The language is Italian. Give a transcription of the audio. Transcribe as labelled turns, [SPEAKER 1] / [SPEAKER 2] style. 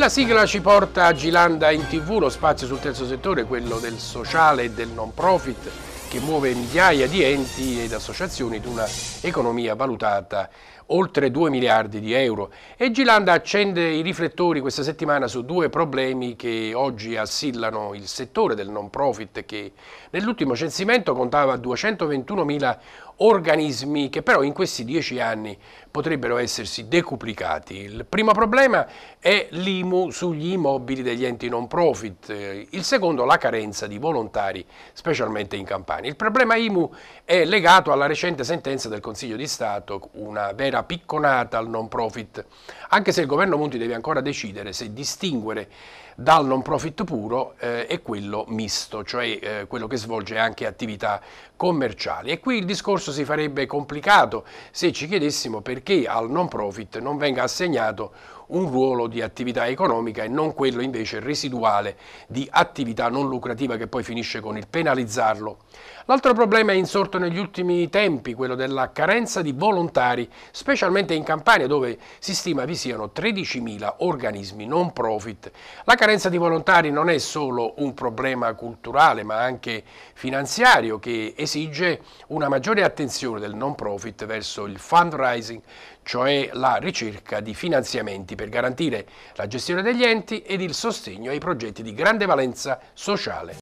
[SPEAKER 1] la sigla ci porta a Gilanda in tv, lo spazio sul terzo settore, quello del sociale e del non profit che muove migliaia di enti ed associazioni ed una economia valutata oltre 2 miliardi di euro. E Gilanda accende i riflettori questa settimana su due problemi che oggi assillano il settore del non profit che nell'ultimo censimento contava 221 mila organismi che però in questi dieci anni potrebbero essersi decuplicati. Il primo problema è l'IMU sugli immobili degli enti non profit, il secondo la carenza di volontari, specialmente in campagna italiani. Il problema IMU è legato alla recente sentenza del Consiglio di Stato, una vera picconata al non profit, anche se il governo Monti deve ancora decidere se distinguere dal non profit puro eh, e quello misto, cioè eh, quello che svolge anche attività commerciali. E qui il discorso si farebbe complicato se ci chiedessimo perché al non profit non venga assegnato un ruolo di attività economica e non quello invece residuale di attività non lucrativa che poi finisce con il penalizzarlo. L'altro problema è insorto negli ultimi tempi, quello della carenza di volontari, specialmente in Campania dove si stima vi siano 13.000 organismi non profit. La carenza di volontari non è solo un problema culturale ma anche finanziario che esige una maggiore attenzione del non profit verso il fundraising, cioè la ricerca di finanziamenti per garantire la gestione degli enti ed il sostegno ai progetti di grande valenza sociale.